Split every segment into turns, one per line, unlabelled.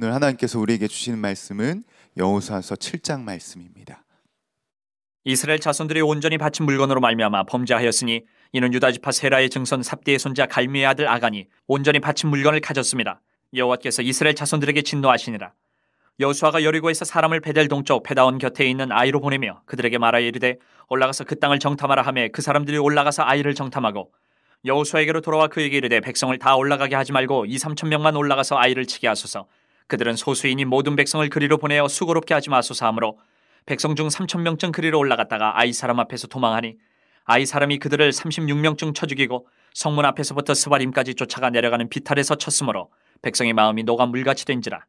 오늘 하나님께서 우리에게 주시는 말씀은 여호수아서 7장 말씀입니다.
이스라엘 자손들이 온전히 바친 물건으로 말미암아 범죄하였으니 이는 유다 지파 세라의 증손 삽디의 손자 갈미의 아들 아간이 온전히 바친 물건을 가졌습니다. 여호와께서 이스라엘 자손들에게 진노하시니라. 여수아가 호 여리고에서 사람을 베델 동쪽 페다온 곁에 있는 아이로 보내며 그들에게 말하여 이르되 올라가서 그 땅을 정탐하라 하매 그 사람들이 올라가서 아이를 정탐하고 여호수아에게로 돌아와 그에게 이르되 백성을 다 올라가게 하지 말고 2, 3천 명만 올라가서 아이를 치게 하소서 그들은 소수인이 모든 백성을 그리로 보내어 수고롭게 하지 마소서 하므로 백성 중 3천 명쯤 그리로 올라갔다가 아이 사람 앞에서 도망하니 아이 사람이 그들을 36명쯤 쳐 죽이고 성문 앞에서부터 스바림까지 쫓아가 내려가는 비탈에서 쳤으므로 백성의 마음이 녹아 물같이 된지라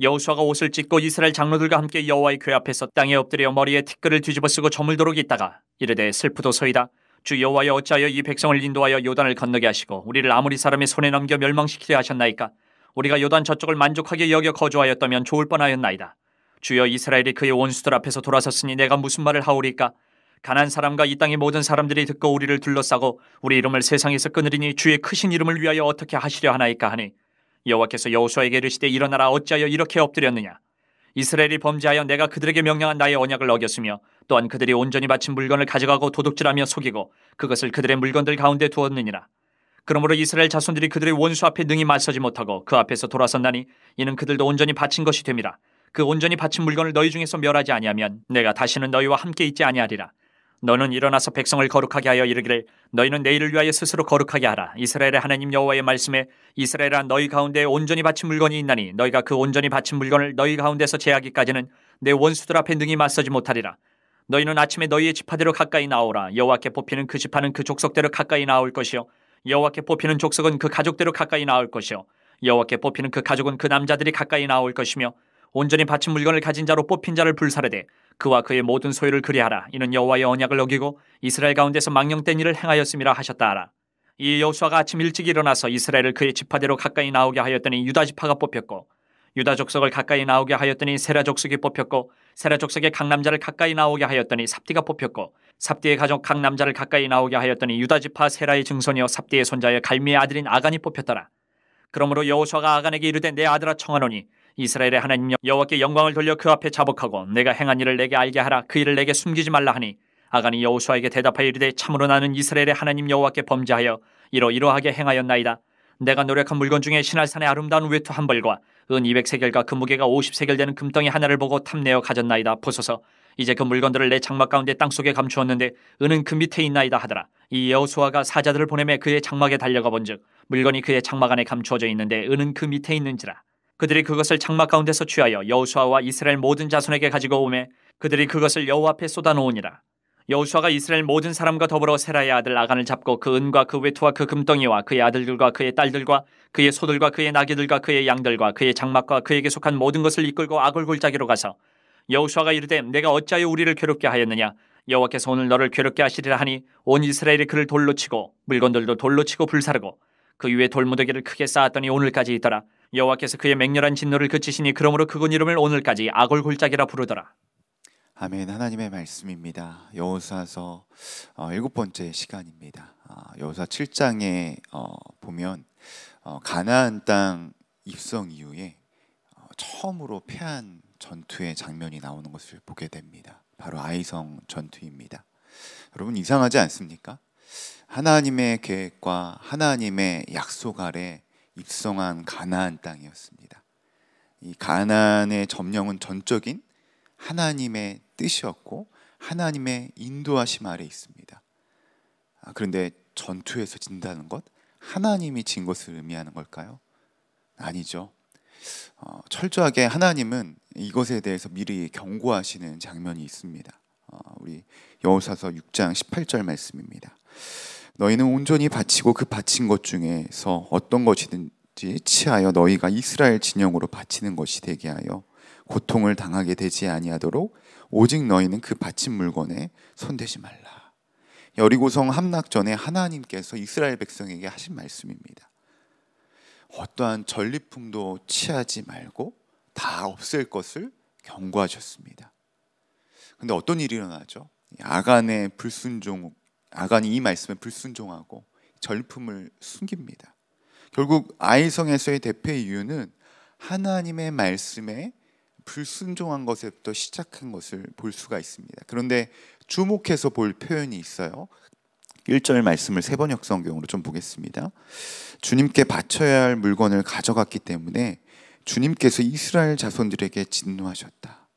여호수아가 옷을 찢고 이스라엘 장로들과 함께 여호와의 궤 그 앞에서 땅에 엎드려 머리에 티끌을 뒤집어쓰고 저물도록 있다가 이르되 슬프도서이다 주 여호와여 어찌하여 이 백성을 인도하여 요단을 건너게 하시고 우리를 아무리 사람의 손에 넘겨 멸망시키려 하셨나이까 우리가 요단 저쪽을 만족하게 여겨 거주하였다면 좋을 뻔하였나이다. 주여 이스라엘이 그의 원수들 앞에서 돌아섰으니 내가 무슨 말을 하오리까? 가난 사람과 이 땅의 모든 사람들이 듣고 우리를 둘러싸고 우리 이름을 세상에서 끊으리니 주의 크신 이름을 위하여 어떻게 하시려 하나이까 하니 여호와께서 여호수아에게 이르시되 일어나라 어찌하여 이렇게 엎드렸느냐 이스라엘이 범죄하여 내가 그들에게 명령한 나의 언약을 어겼으며 또한 그들이 온전히 바친 물건을 가져가고 도둑질하며 속이고 그것을 그들의 물건들 가운데 두었느니라 그러므로 이스라엘 자손들이 그들의 원수 앞에 능히 맞서지 못하고 그 앞에서 돌아선다니 이는 그들도 온전히 바친 것이 됨이라 그 온전히 바친 물건을 너희 중에서 멸하지 아니하면 내가 다시는 너희와 함께 있지 아니하리라 너는 일어나서 백성을 거룩하게 하여 이르기를 너희는 내일을 위하여 스스로 거룩하게 하라 이스라엘의 하나님 여호와의 말씀에 이스라엘아 너희 가운데 온전히 바친 물건이 있나니 너희가 그 온전히 바친 물건을 너희 가운데서 제하기까지는 내 원수들 앞에 능히 맞서지 못하리라 너희는 아침에 너희의 지파대로 가까이 나오라 여호와께 뽑히는 그 지파는 그 족속대로 가까이 나올 것이요 여호와께 뽑히는 족속은 그 가족대로 가까이 나올 것이요 여호와께 뽑히는 그 가족은 그 남자들이 가까이 나올 것이며 온전히 바친 물건을 가진 자로 뽑힌 자를 불사르되 그와 그의 모든 소유를 그리하라 이는 여호와의 언약을 어기고 이스라엘 가운데서 망령된 일을 행하였음이라 하셨다 하라 이 여호수아가 아침 일찍 일어나서 이스라엘을 그의 지파대로 가까이 나오게 하였더니 유다 지파가 뽑혔고 유다 족속을 가까이 나오게 하였더니 세라 족속이 뽑혔고 세라 족속의 강 남자를 가까이 나오게 하였더니 삽디가 뽑혔고 삽디의 가족 각 남자를 가까이 나오게 하였더니 유다지파 세라의 증손이여 삽디의 손자여 갈미의 아들인 아간이 뽑혔더라. 그러므로 여호수아가 아간에게 이르되 내 아들아 청하노니 이스라엘의 하나님 여호와께 영광을 돌려 그 앞에 자복하고 내가 행한 일을 내게 알게 하라 그 일을 내게 숨기지 말라 하니 아간이 여호수아에게 대답하여 이르되 참으로 나는 이스라엘의 하나님 여호와께 범죄하여 이러 이러하게 행하였나이다. 내가 노력한 물건 중에 신할산의 아름다운 외투 한 벌과 은 200세겔과 그 무게가 50세겔 되는 금덩이 하나를 보고 탐내어 가졌나이다. 보소서 이제 그 물건들을 내 장막 가운데 땅속에 감추었는데 은은 그 밑에 있나이다 하더라. 이 여호수아가 사자들을 보내매 그의 장막에 달려가 본즉 물건이 그의 장막 안에 감추어져 있는데 은은 그 밑에 있는지라. 그들이 그것을 장막 가운데서 취하여 여호수아와 이스라엘 모든 자손에게 가지고 오매 그들이 그것을 여호와 앞에 쏟아놓으니라. 여호수아가 이스라엘 모든 사람과 더불어 세라의 아들 아간을 잡고 그 은과 그 외투와 그 금덩이와 그의 아들들과 그의 딸들과 그의 소들과 그의 나귀들과 그의 양들과 그의 장막과 그에게 속한 모든 것을 이끌고 아골골짜기로 가서 여호수아가 이르되 내가 어찌하여 우리를 괴롭게 하였느냐 여호와께서 오늘 너를 괴롭게 하시리라 하니 온 이스라엘이 그를 돌로 치고 물건들도 돌로 치고 불사르고 그 위에 돌무더기를 크게 쌓았더니 오늘까지 있더라 여호와께서 그의 맹렬한 진노를 그치시니 그러므로 그곳 이름을 오늘까지 아골골짜기라 부르더라
아멘 하나님의 말씀입니다. 여호수아서 어, 일곱 번째 시간입니다. 어, 여호수아 7장에 어, 보면 어, 가나안 땅 입성 이후에 어, 처음으로 패한 전투의 장면이 나오는 것을 보게 됩니다. 바로 아이성 전투입니다. 여러분 이상하지 않습니까? 하나님의 계획과 하나님의 약속 아래 입성한 가나안 땅이었습니다. 이 가나안의 점령은 전적인 하나님의 뜻이었고 하나님의 인도하심 아래 있습니다. 아, 그런데 전투에서 진다는 것 하나님이 진 것을 의미하는 걸까요? 아니죠. 어, 철저하게 하나님은 이것에 대해서 미리 경고하시는 장면이 있습니다. 어, 우리 여호사서 6장 18절 말씀입니다. 너희는 온전히 바치고 그 바친 것 중에서 어떤 것이든지 치하여 너희가 이스라엘 진영으로 바치는 것이 되게 하여 고통을 당하게 되지 아니하도록 오직 너희는 그 바친 물건에 손대지 말라. 여리고성 함락 전에 하나님께서 이스라엘 백성에게 하신 말씀입니다. 어떠한 전리품도 취하지 말고 다 없앨 것을 경고하셨습니다. 근데 어떤 일이 일어나죠? 아간의 불순종, 아간이 이 말씀에 불순종하고 전리품을 숨깁니다. 결국 아이성에서의 대패 이유는 하나님의 말씀에 불순종한 것에부터 시작한 것을 볼 수가 있습니다. 그런데 주목해서 볼 표현이 있어요. 1절 말씀을 세 번역 성경으로 좀 보겠습니다. 주님께 바쳐야 할 물건을 가져갔기 때문에 주님께서 이스라엘 자손들에게 진노하셨다.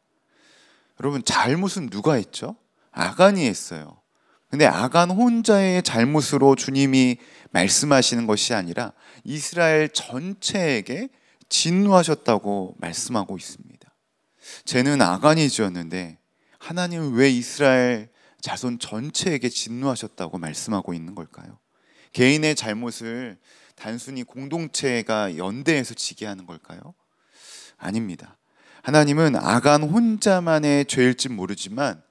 여러분 잘못은 누가 했죠? 아간이 했어요. 근데 아간 혼자의 잘못으로 주님이 말씀하시는 것이 아니라 이스라엘 전체에게 진노하셨다고 말씀하고 있습니다. 죄는 아간이 지었는데 하나님 왜 이스라엘 자손 전체에게 진노하셨다고 말씀하고 있는 걸까요? 개인의 잘못을 단순히 공동체가 연대해서 지게 하는 걸까요? 아닙니다. 하나님은 아간 혼자만의 죄일진 모르지만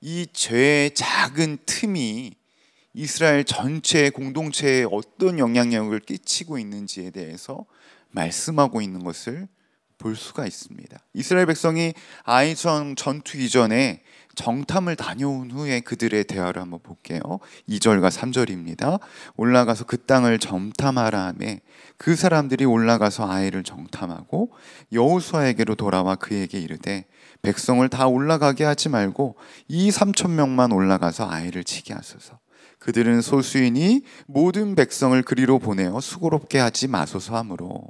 이 죄의 작은 틈이 이스라엘 전체 공동체에 어떤 영향력을 끼치고 있는지에 대해서 말씀하고 있는 것을 볼 수가 있습니다. 이스라엘 백성이 아이성 전투 이전에 정탐을 다녀온 후에 그들의 대화를 한번 볼게요. 2절과 3절입니다. 올라가서 그 땅을 정탐하라 하매 그 사람들이 올라가서 아이를 정탐하고 여호수아에게로 돌아와 그에게 이르되 백성을 다 올라가게 하지 말고 이 3천 명만 올라가서 아이를 치게 하소서. 그들은 소수인이 모든 백성을 그리로 보내어 수고롭게 하지 마소서 하므로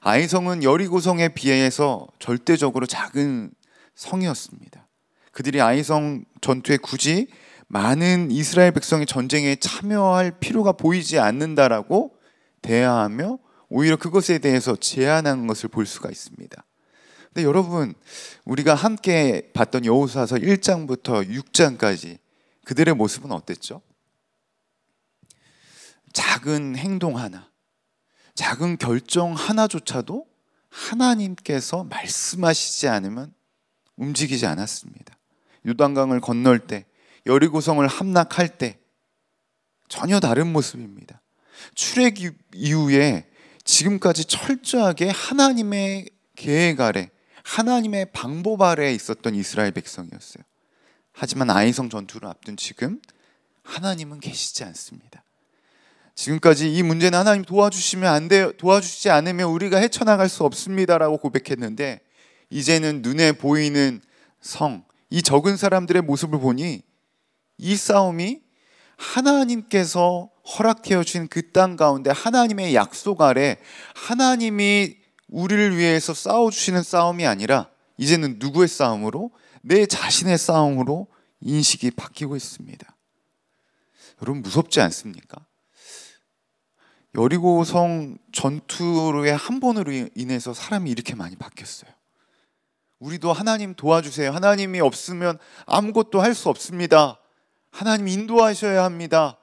아이성은 여리고성에 비해서 절대적으로 작은 성이었습니다. 그들이 아이성 전투에 굳이 많은 이스라엘 백성이 전쟁에 참여할 필요가 보이지 않는다라고 대하하며 오히려 그것에 대해서 제한한 것을 볼 수가 있습니다. 근데 여러분 우리가 함께 봤던 여호사서 1장부터 6장까지 그들의 모습은 어땠죠? 작은 행동 하나, 작은 결정 하나조차도 하나님께서 말씀하시지 않으면 움직이지 않았습니다. 유단강을 건널 때, 여리고성을 함락할 때 전혀 다른 모습입니다. 출애 이후에 지금까지 철저하게 하나님의 계획 아래, 하나님의 방법 아래에 있었던 이스라엘 백성이었어요. 하지만 아이성 전투를 앞둔 지금 하나님은 계시지 않습니다. 지금까지 이 문제는 하나님 도와주시면 안 돼요. 도와주시지 않으면 우리가 헤쳐나갈 수 없습니다라고 고백했는데 이제는 눈에 보이는 성, 이 적은 사람들의 모습을 보니 이 싸움이 하나님께서 허락되어 주신 그 땅 가운데 하나님의 약속 아래 하나님이 우리를 위해서 싸워 주시는 싸움이 아니라 이제는 누구의 싸움으로 내 자신의 싸움으로 인식이 바뀌고 있습니다. 여러분 무섭지 않습니까? 여리고성 전투로의 한 번으로 인해서 사람이 이렇게 많이 바뀌었어요. 우리도 하나님 도와주세요. 하나님이 없으면 아무것도 할 수 없습니다. 하나님 인도하셔야 합니다.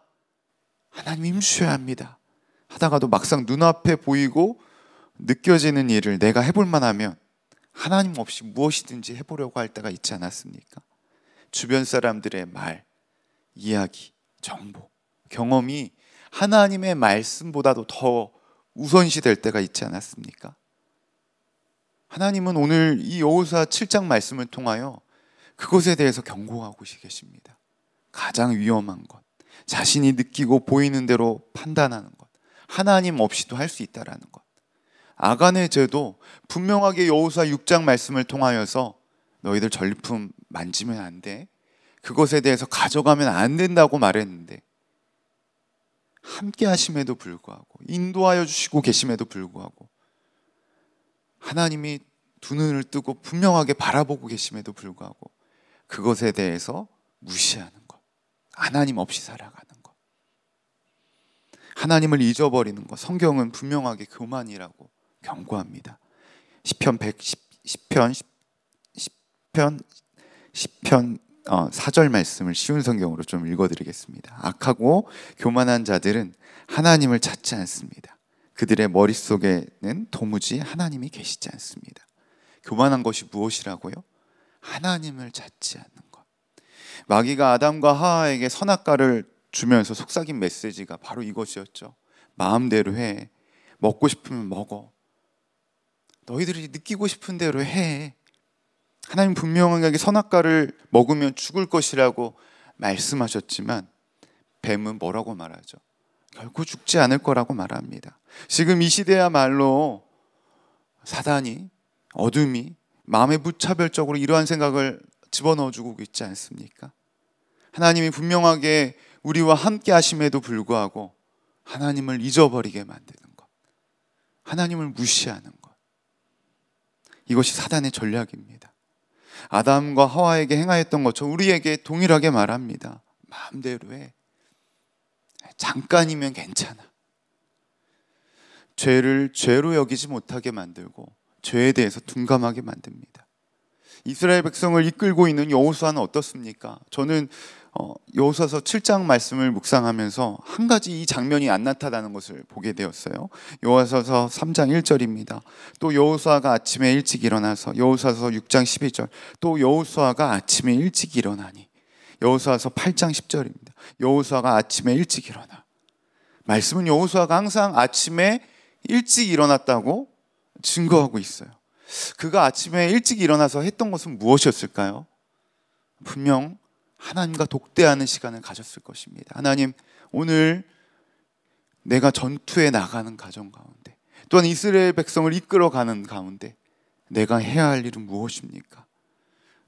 하나님 힘주셔야 합니다. 하다가도 막상 눈앞에 보이고 느껴지는 일을 내가 해볼 만하면 하나님 없이 무엇이든지 해보려고 할 때가 있지 않았습니까? 주변 사람들의 말, 이야기, 정보, 경험이 하나님의 말씀보다도 더 우선시 될 때가 있지 않았습니까? 하나님은 오늘 이 여호사 7장 말씀을 통하여 그것에 대해서 경고하고 계십니다. 가장 위험한 것, 자신이 느끼고 보이는 대로 판단하는 것, 하나님 없이도 할 수 있다라는 것. 아간의 죄도 분명하게 여호사 6장 말씀을 통하여서 너희들 전리품 만지면 안 돼. 그것에 대해서 가져가면 안 된다고 말했는데 함께 하심에도 불구하고 인도하여 주시고 계심에도 불구하고 하나님이 두 눈을 뜨고 분명하게 바라보고 계심에도 불구하고 그것에 대해서 무시하는 것. 하나님 없이 살아가는 것. 하나님을 잊어버리는 것. 성경은 분명하게 교만이라고 경고합니다. 시편 110편 10편 10편 어, 4절 말씀을 쉬운 성경으로 좀 읽어드리겠습니다. 악하고 교만한 자들은 하나님을 찾지 않습니다. 그들의 머릿속에는 도무지 하나님이 계시지 않습니다. 교만한 것이 무엇이라고요? 하나님을 찾지 않는 것. 마귀가 아담과 하하에게 선악과를 주면서 속삭인 메시지가 바로 이것이었죠. 마음대로 해. 먹고 싶으면 먹어. 너희들이 느끼고 싶은 대로 해. 하나님 분명하게 선악과를 먹으면 죽을 것이라고 말씀하셨지만 뱀은 뭐라고 말하죠? 결코 죽지 않을 거라고 말합니다. 지금 이 시대야말로 사단이 어둠이 마음에 무차별적으로 이러한 생각을 집어넣어 주고 있지 않습니까? 하나님이 분명하게 우리와 함께 하심에도 불구하고 하나님을 잊어버리게 만드는 것. 하나님을 무시하는 것. 이것이 사단의 전략입니다. 아담과 하와에게 행하였던 것처럼 우리에게 동일하게 말합니다. 마음대로 해. 잠깐이면 괜찮아. 죄를 죄로 여기지 못하게 만들고 죄에 대해서 둔감하게 만듭니다. 이스라엘 백성을 이끌고 있는 여호수아는 어떻습니까? 저는 여호사서 어, 7장 말씀을 묵상하면서 한 가지 이 장면이 안 나타나는 것을 보게 되었어요. 여호사서 3장 1절입니다. 또 여호수아가 아침에 일찍 일어나서 여호사서 6장 12절. 또 여호수아가 아침에 일찍 일어나니 여호수아서 8장 10절입니다. 여호수아가 아침에 일찍 일어나. 말씀은 여호수아가 항상 아침에 일찍 일어났다고 증거하고 있어요. 그가 아침에 일찍 일어나서 했던 것은 무엇이었을까요? 분명 하나님과 독대하는 시간을 가졌을 것입니다. 하나님, 오늘 내가 전투에 나가는 가정 가운데, 또한 이스라엘 백성을 이끌어가는 가운데, 내가 해야 할 일은 무엇입니까?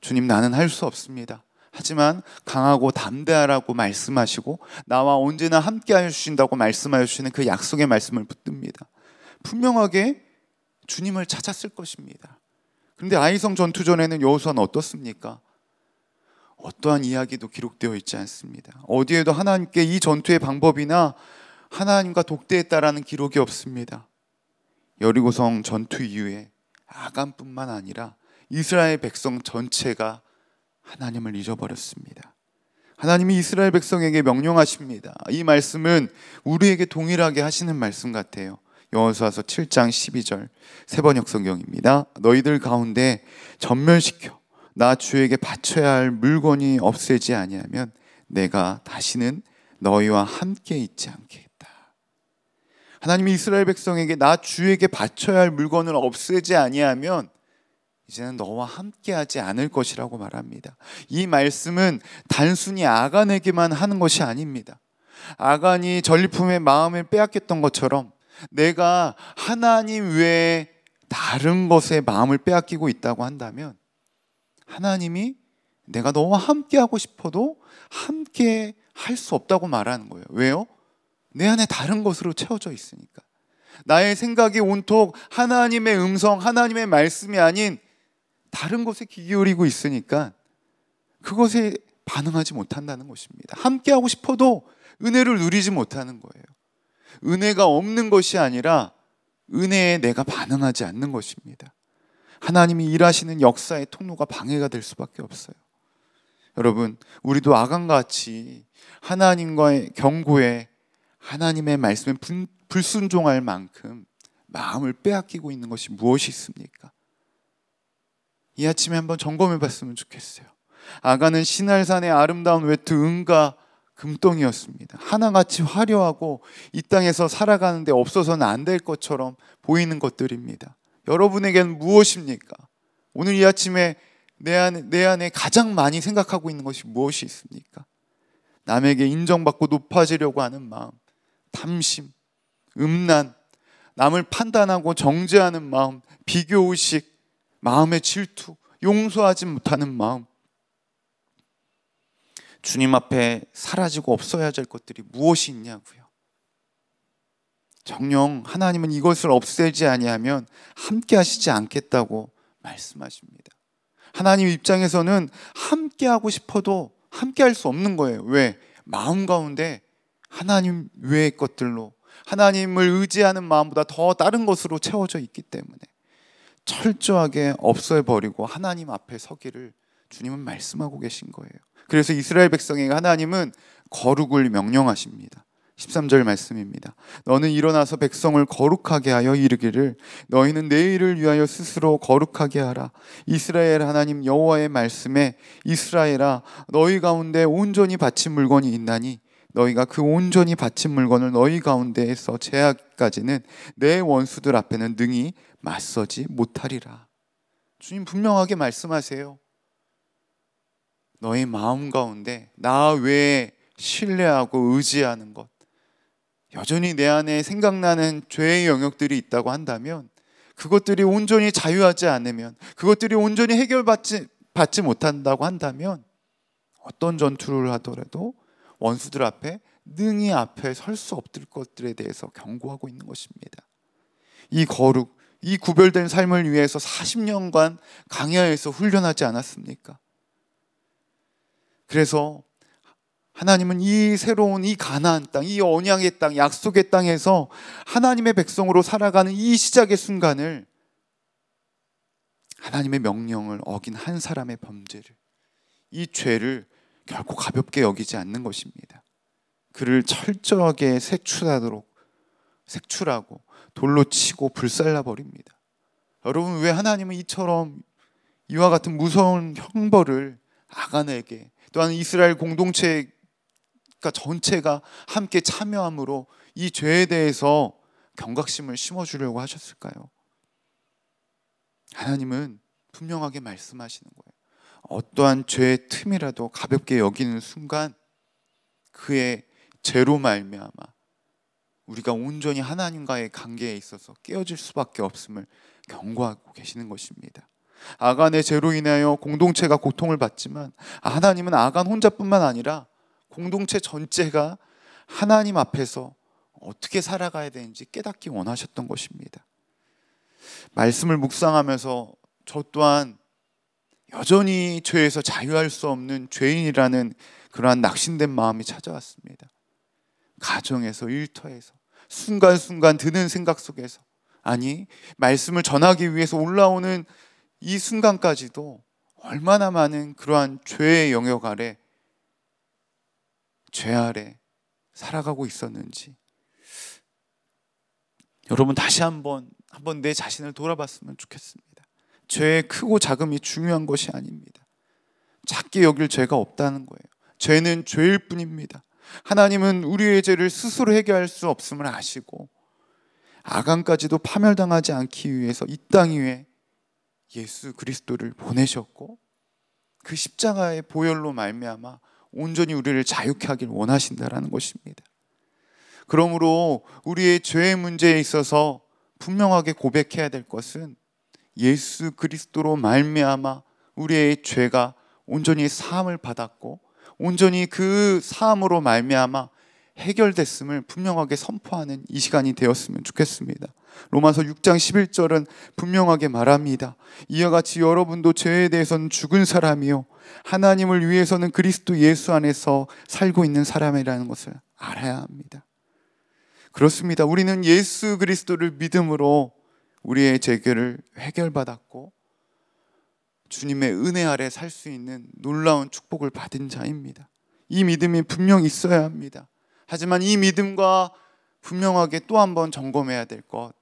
주님, 나는 할 수 없습니다. 하지만 강하고 담대하라고 말씀하시고 나와 언제나 함께 하신다고 말씀하여 주시는 그 약속의 말씀을 붙듭니다. 분명하게 주님을 찾았을 것입니다. 그런데 아이성 전투 전에는 여호수아는 어떻습니까? 어떠한 이야기도 기록되어 있지 않습니다. 어디에도 하나님께 이 전투의 방법이나 하나님과 독대했다라는 기록이 없습니다. 여리고성 전투 이후에 아간뿐만 아니라 이스라엘 백성 전체가 하나님을 잊어버렸습니다. 하나님이 이스라엘 백성에게 명령하십니다. 이 말씀은 우리에게 동일하게 하시는 말씀 같아요. 여호수아서 7장 12절 세번역 성경입니다. 너희들 가운데 전멸시켜 나 주에게 바쳐야 할 물건이 없애지 아니하면 내가 다시는 너희와 함께 있지 않겠다. 하나님이 이스라엘 백성에게 나 주에게 바쳐야 할 물건을 없애지 아니하면 이제는 너와 함께하지 않을 것이라고 말합니다. 이 말씀은 단순히 아간에게만 하는 것이 아닙니다. 아간이 전리품의 마음을 빼앗겼던 것처럼 내가 하나님 외에 다른 것에 마음을 빼앗기고 있다고 한다면 하나님이 내가 너와 함께 하고 싶어도 함께 할 수 없다고 말하는 거예요. 왜요? 내 안에 다른 것으로 채워져 있으니까. 나의 생각이 온통 하나님의 음성, 하나님의 말씀이 아닌 다른 것에 귀 기울이고 있으니까 그것에 반응하지 못한다는 것입니다. 함께 하고 싶어도 은혜를 누리지 못하는 거예요. 은혜가 없는 것이 아니라 은혜에 내가 반응하지 않는 것입니다. 하나님이 일하시는 역사의 통로가 방해가 될 수밖에 없어요. 여러분, 우리도 아간 같이 하나님과의 경고에 하나님의 말씀에 불순종할 만큼 마음을 빼앗기고 있는 것이 무엇이 있습니까? 이 아침에 한번 점검해 봤으면 좋겠어요. 아가는 신할산의 아름다운 외투 은과 금덩이였습니다. 하나같이 화려하고 이 땅에서 살아가는데 없어서는 안 될 것처럼 보이는 것들입니다. 여러분에겐 무엇입니까? 오늘 이 아침에 내 안에, 내 안에 가장 많이 생각하고 있는 것이 무엇이 있습니까? 남에게 인정받고 높아지려고 하는 마음, 탐심, 음란, 남을 판단하고 정죄하는 마음, 비교 의식, 마음의 질투, 용서하지 못하는 마음. 주님 앞에 사라지고 없어야 될 것들이 무엇이 있냐고요. 정녕 하나님은 이것을 없애지 아니하면 함께 하시지 않겠다고 말씀하십니다. 하나님 입장에서는 함께 하고 싶어도 함께 할 수 없는 거예요. 왜? 마음 가운데 하나님 외의 것들로 하나님을 의지하는 마음보다 더 다른 것으로 채워져 있기 때문에 철저하게 없애버리고 하나님 앞에 서기를 주님은 말씀하고 계신 거예요. 그래서 이스라엘 백성에게 하나님은 거룩을 명령하십니다. 13절 말씀입니다. 너는 일어나서 백성을 거룩하게 하여 이르기를 너희는 내일을 위하여 스스로 거룩하게 하라. 이스라엘 하나님 여호와의 말씀에 이스라엘아 너희 가운데 온전히 바친 물건이 있나니 너희가 그 온전히 바친 물건을 너희 가운데에서 제하기까지는 내 원수들 앞에는 능히 맞서지 못하리라. 주님 분명하게 말씀하세요. 너희 마음 가운데 나 외에 신뢰하고 의지하는 것 여전히 내 안에 생각나는 죄의 영역들이 있다고 한다면 그것들이 온전히 자유하지 않으면 그것들이 온전히 해결받지 받지 못한다고 한다면 어떤 전투를 하더라도 원수들 앞에 능히 앞에 설 수 없을 것들에 대해서 경고하고 있는 것입니다. 이 거룩, 이 구별된 삶을 위해서 40년간 강야에서 훈련하지 않았습니까? 그래서 하나님은 이 새로운 이 가나안 땅, 이 언약의 땅, 약속의 땅에서 하나님의 백성으로 살아가는 이 시작의 순간을 하나님의 명령을 어긴 한 사람의 범죄를 이 죄를 결코 가볍게 여기지 않는 것입니다. 그를 철저하게 색출하도록 색출하고 돌로 치고 불살라 버립니다. 여러분 왜 하나님은 이처럼 이와 같은 무서운 형벌을 아간에게 또한 이스라엘 공동체에 그러니까 전체가 함께 참여함으로 이 죄에 대해서 경각심을 심어주려고 하셨을까요? 하나님은 분명하게 말씀하시는 거예요. 어떠한 죄의 틈이라도 가볍게 여기는 순간 그의 죄로 말미암아 우리가 온전히 하나님과의 관계에 있어서 깨어질 수밖에 없음을 경고하고 계시는 것입니다. 아간의 죄로 인하여 공동체가 고통을 받지만 아, 하나님은 아간 혼자뿐만 아니라 공동체 전체가 하나님 앞에서 어떻게 살아가야 되는지 깨닫기 원하셨던 것입니다. 말씀을 묵상하면서 저 또한 여전히 죄에서 자유할 수 없는 죄인이라는 그러한 낙심된 마음이 찾아왔습니다. 가정에서 일터에서 순간순간 드는 생각 속에서 아니 말씀을 전하기 위해서 올라오는 이 순간까지도 얼마나 많은 그러한 죄의 영역 아래 죄 아래 살아가고 있었는지 여러분 다시 한번 한번 내 자신을 돌아봤으면 좋겠습니다. 죄의 크고 작음이 중요한 것이 아닙니다. 작게 여길 죄가 없다는 거예요. 죄는 죄일 뿐입니다. 하나님은 우리의 죄를 스스로 해결할 수 없음을 아시고 아간까지도 파멸당하지 않기 위해서 이 땅 위에 예수 그리스도를 보내셨고 그 십자가의 보혈로 말미암아 온전히 우리를 자유케 하길 원하신다라는 것입니다. 그러므로 우리의 죄의 문제에 있어서 분명하게 고백해야 될 것은 예수 그리스도로 말미암아 우리의 죄가 온전히 사함을 받았고 온전히 그 사함으로 말미암아 해결됐음을 분명하게 선포하는 이 시간이 되었으면 좋겠습니다. 로마서 6장 11절은 분명하게 말합니다. 이와 같이 여러분도 죄에 대해서는 죽은 사람이요. 하나님을 위해서는 그리스도 예수 안에서 살고 있는 사람이라는 것을 알아야 합니다. 그렇습니다. 우리는 예수 그리스도를 믿음으로 우리의 죄를 해결받았고 주님의 은혜 아래 살 수 있는 놀라운 축복을 받은 자입니다. 이 믿음이 분명 있어야 합니다. 하지만 이 믿음과 분명하게 또 한 번 점검해야 될 것.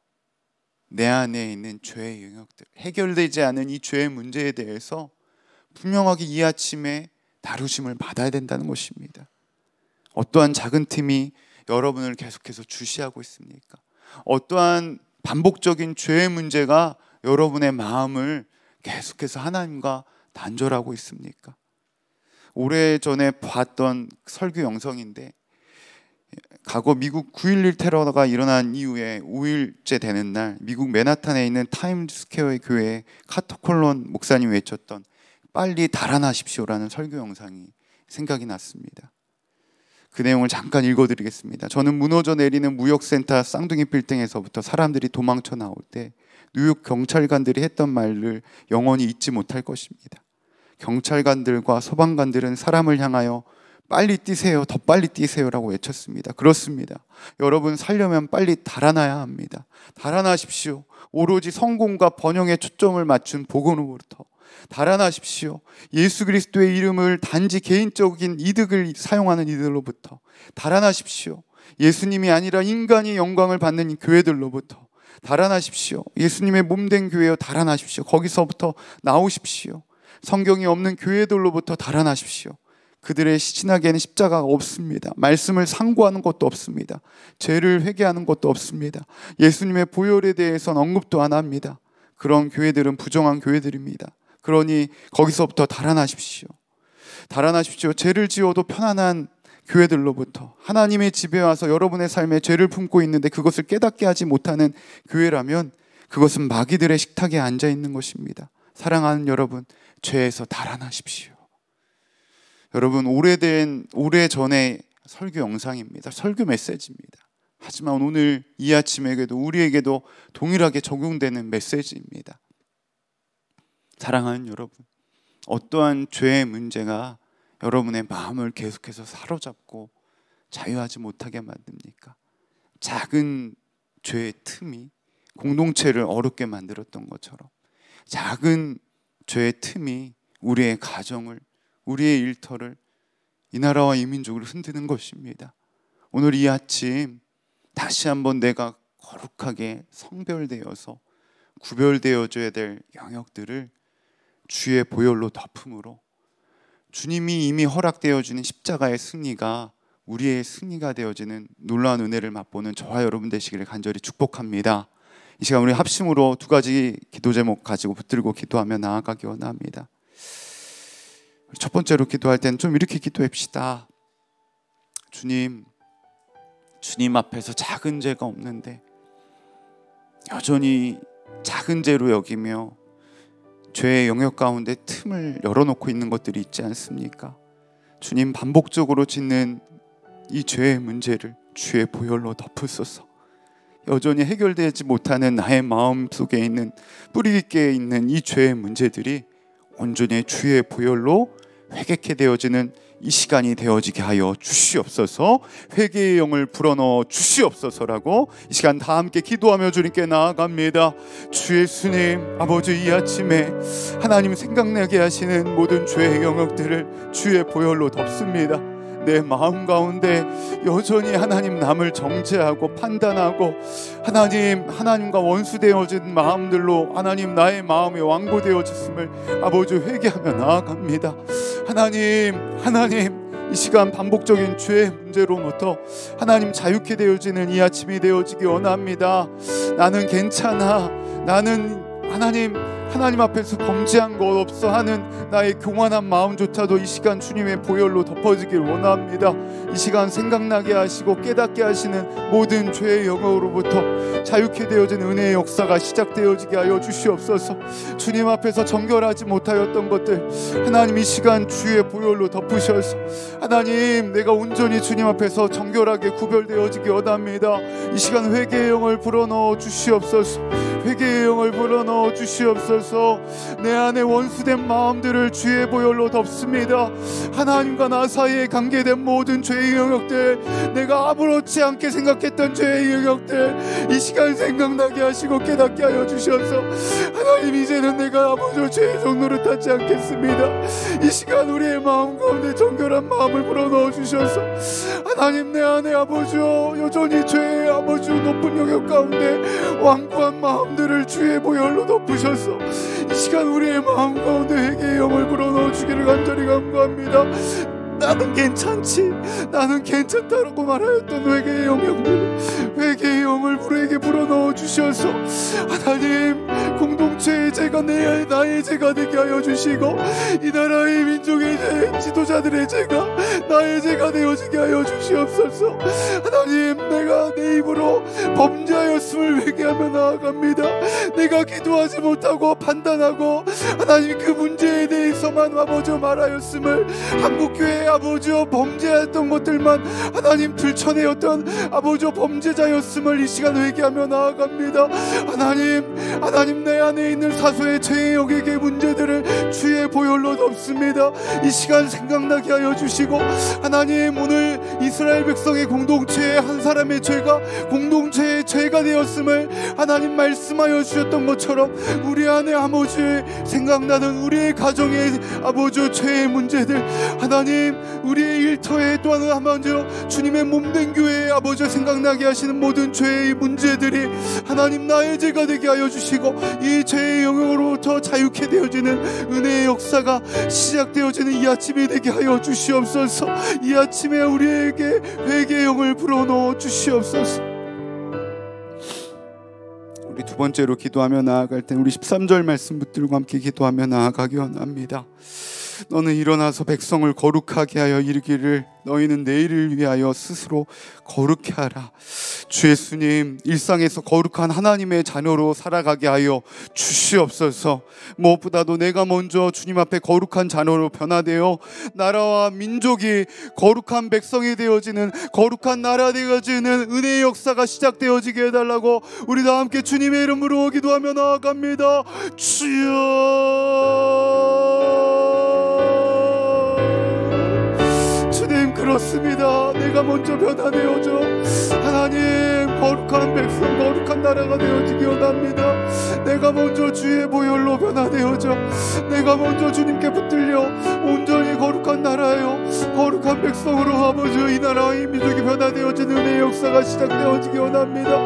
내 안에 있는 죄의 영역들, 해결되지 않은 이 죄의 문제에 대해서 분명하게 이 아침에 다루심을 받아야 된다는 것입니다. 어떠한 작은 틈이 여러분을 계속해서 주시하고 있습니까? 어떠한 반복적인 죄의 문제가 여러분의 마음을 계속해서 하나님과 단절하고 있습니까? 오래 전에 봤던 설교 영상인데 과거 미국 9.11 테러가 일어난 이후에 5일째 되는 날 미국 맨하탄에 있는 타임스퀘어의 교회에 카토콜론 목사님 외쳤던 빨리 달아나십시오라는 설교 영상이 생각이 났습니다. 그 내용을 잠깐 읽어드리겠습니다. 저는 무너져 내리는 무역센터 쌍둥이 빌딩에서부터 사람들이 도망쳐 나올 때 뉴욕 경찰관들이 했던 말을 영원히 잊지 못할 것입니다. 경찰관들과 소방관들은 사람을 향하여 빨리 뛰세요. 더 빨리 뛰세요라고 외쳤습니다. 그렇습니다. 여러분 살려면 빨리 달아나야 합니다. 달아나십시오. 오로지 성공과 번영에 초점을 맞춘 복음으로부터 달아나십시오. 예수 그리스도의 이름을 단지 개인적인 이득을 사용하는 이들로부터 달아나십시오. 예수님이 아니라 인간이 영광을 받는 교회들로부터 달아나십시오. 예수님의 몸 된 교회여 달아나십시오. 거기서부터 나오십시오. 성경이 없는 교회들로부터 달아나십시오. 그들의 신학에는 십자가가 없습니다. 말씀을 상고하는 것도 없습니다. 죄를 회개하는 것도 없습니다. 예수님의 보혈에 대해서는 언급도 안 합니다. 그런 교회들은 부정한 교회들입니다. 그러니 거기서부터 달아나십시오. 달아나십시오. 죄를 지어도 편안한 교회들로부터 하나님의 집에 와서 여러분의 삶에 죄를 품고 있는데 그것을 깨닫게 하지 못하는 교회라면 그것은 마귀들의 식탁에 앉아 있는 것입니다. 사랑하는 여러분, 죄에서 달아나십시오. 여러분 오래된 오래 전에 설교 영상입니다. 설교 메시지입니다. 하지만 오늘 이 아침에게도 우리에게도 동일하게 적용되는 메시지입니다. 사랑하는 여러분, 어떠한 죄의 문제가 여러분의 마음을 계속해서 사로잡고 자유하지 못하게 만듭니까? 작은 죄의 틈이 공동체를 어렵게 만들었던 것처럼 작은 죄의 틈이 우리의 가정을 우리의 일터를 이 나라와 이민족으로 흔드는 것입니다. 오늘 이 아침 다시 한번 내가 거룩하게 성별되어서 구별되어져야 될 영역들을 주의 보혈로 덮음으로 주님이 이미 허락되어 주는 십자가의 승리가 우리의 승리가 되어지는 놀라운 은혜를 맛보는 저와 여러분 되시기를 간절히 축복합니다. 이 시간 우리 합심으로 두 가지 기도 제목 가지고 붙들고 기도하며 나아가기 원합니다. 첫 번째로 기도할 때는 좀 이렇게 기도합시다. 주님, 주님 앞에서 작은 죄가 없는데 여전히 작은 죄로 여기며 죄의 영역 가운데 틈을 열어놓고 있는 것들이 있지 않습니까? 주님 반복적으로 짓는 이 죄의 문제를 주의 보혈로 덮으소서. 여전히 해결되지 못하는 나의 마음 속에 있는 뿌리 깊게 있는 이 죄의 문제들이 온전히 주의 보혈로 회개케 되어지는 이 시간이 되어지게 하여 주시옵소서 회개의 영을 불어넣어 주시옵소서라고 이 시간 다 함께 기도하며 주님께 나아갑니다 주 예수님 아버지 이 아침에 하나님 생각나게 하시는 모든 죄의 영역들을 주의 보혈로 덮습니다 내 마음 가운데 여전히 하나님 남을 정죄하고 판단하고 하나님 하나님과 원수되어진 마음들로 하나님 나의 마음에 완고되어졌음을 아버지 회개하며 나아갑니다. 하나님 하나님 이 시간 반복적인 죄의 문제로부터 하나님 자유케 되어지는 이 아침이 되어지기 원합니다. 나는 괜찮아. 나는 하나님 하나님 앞에서 범죄한 것 없어 하는 나의 교만한 마음조차도 이 시간 주님의 보혈로 덮어지길 원합니다. 이 시간 생각나게 하시고 깨닫게 하시는 모든 죄의 영어로부터 자유케 되어진 은혜의 역사가 시작되어지게 하여 주시옵소서. 주님 앞에서 정결하지 못하였던 것들 하나님 이 시간 주의 보혈로 덮으셔서 하나님 내가 온전히 주님 앞에서 정결하게 구별되어지기 원합니다. 이 시간 회개의 영을 불어넣어 주시옵소서. 회개 주의 영을 불어넣어 주시옵소서 내 안에 원수된 마음들을 주의 보혈로 덮습니다 하나님과 나 사이에 관계된 모든 죄의 영역들 내가 아무렇지 않게 생각했던 죄의 영역들 이 시간 생각나게 하시고 깨닫게 하여 주셔서 하나님 이제는 내가 아무도 죄의 종로를 타지 않겠습니다 이 시간 우리의 마음 가운데 정결한 마음을 불어넣어 주셔서 하나님 내 안에 아버지여 여전히 죄의 아버지 높은 영역 가운데 완고한 마음들을 주 주의 보혈로 덮으셔서 이 시간 우리의 마음 가운데 회개의 영을 불어넣어 주기를 간절히 간구합니다. 나는 괜찮지 나는 괜찮다라고 말하였던 회개의 영역들 회개의 영을 불에게 불어넣어 주셔서 하나님 공동체의 죄가 내 나의 죄가 되게 하여 주시고 이 나라의 민족의 죄 지도자들의 죄가 나의 죄가 되어지게 하여 주시옵소서 하나님 내가 내 입으로 범죄하였음을 회개하며 나아갑니다 내가 기도하지 못하고 판단하고 하나님 그 문제에 대해서만 아버지 말하였음을 한국교회 에 아버지여 범죄했던 것들만 하나님 들춰내었던 아버지여 범죄자였음을 이 시간 회개하며 나아갑니다 하나님 하나님 내 안에 있는 사소의 죄의 영역의 문제들을 주의 보혈로 덮습니다 이 시간 생각나게 하여 주시고 하나님 오늘 이스라엘 백성의 공동체의 한 사람의 죄가 공동체의 죄가 되었음을 하나님 말씀하여 주셨던 것처럼 우리 안에 아버지 생각나는 우리의 가정의 아버지 죄의 문제들 하나님 우리의 일터에 또한 한번저 주님의 몸된 교회에 아버지 생각나게 하시는 모든 죄의 문제들이 하나님 나의 죄가 되게 하여 주시고 이 죄의 영역으로부터 자유케 되어지는 은혜의 역사가 시작되어지는 이 아침이 되게 하여 주시옵소서 이 아침에 우리에게 회개의 영을 불어넣어 주시옵소서 우리 두 번째로 기도하며 나아갈 때 우리 13절 말씀 붙들고 함께 기도하며 나아가기 원합니다. 너는 일어나서 백성을 거룩하게 하여 이르기를 너희는 내일을 위하여 스스로 거룩해 하라. 주 예수님, 일상에서 거룩한 하나님의 자녀로 살아가게 하여 주시옵소서. 무엇보다도 내가 먼저 주님 앞에 거룩한 자녀로 변화되어 나라와 민족이 거룩한 백성이 되어지는 거룩한 나라 되어지는 은혜의 역사가 시작되어지게 해달라고 우리 다 함께 주님의 이름으로 기도하며 나아갑니다. 주여! 우리가 먼저 변화되어져 하나님 거룩한 백성 거룩한 나라가 되어지기 원합니다 내가 먼저 주의 보혈로 변화되어져 내가 먼저 주님께 붙들려 온전히 거룩한 나라요 거룩한 백성으로 아버지 이 나라의 민족이 변화되어지는 은혜의 역사가 시작되어지기 원합니다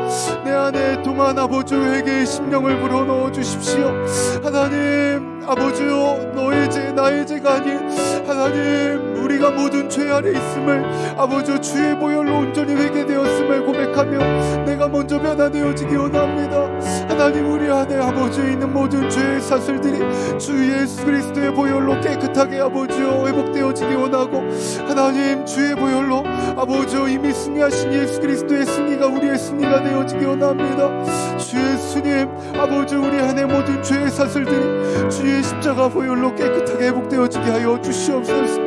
내 안에 동안 아버지 회개의 심령을 불어넣어 주십시오 하나님 아버지요 너의 죄 나의 죄가 아닌 하나님 우리가 모든 죄 아래 있음을 아버지 주의 보혈로 온전히 회개되었음을 고백하며 내가 먼저 변화되어지기 원합니다 하나님 우리 안에 아버지에 있는 모든 죄의 사슬들이 주 예수 그리스도의 보혈로 깨끗하게 아버지여 회복되어지기 원하고 하나님 주의 보혈로 아버지여 이미 승리하신 예수 그리스도의 승리가 우리의 승리가 되어지기 원합니다 주 예수님 아버지 우리 안에 모든 죄의 사슬들이 주의 십자가 보혈로 깨끗하게 회복되어지게 하여 주시옵소서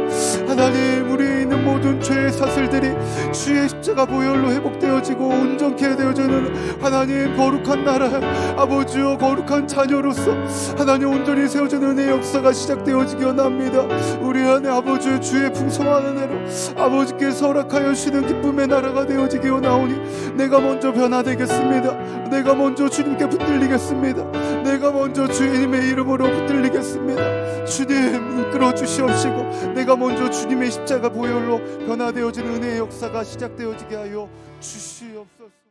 하나님 우리에 있는 모든 죄의 사슬들이 주의 십자가 보혈로 회복되어지고 온전케 되어지는 하나님 거룩한 나라 아버지여 거룩한 자녀로서 하나님 온전히 세워지는 은 역사가 시작되어지기 원합니다 우리 안에 아버지의 주의 풍성한 은혜로 아버지께서 허락하여 쉬는 기쁨의 나라가 되어지기 원하오니 내가 먼저 변화되겠습니다 내가 먼저 주님께 붙들리겠습니다 내가 먼저 주님의 이름으로 붙들리겠습니다 주님 이끌어 주시옵시고 내가 먼저 주 주님의 십자가 보혈로 변화되어진 은혜의 역사가 시작되어지게 하여 주시옵소서.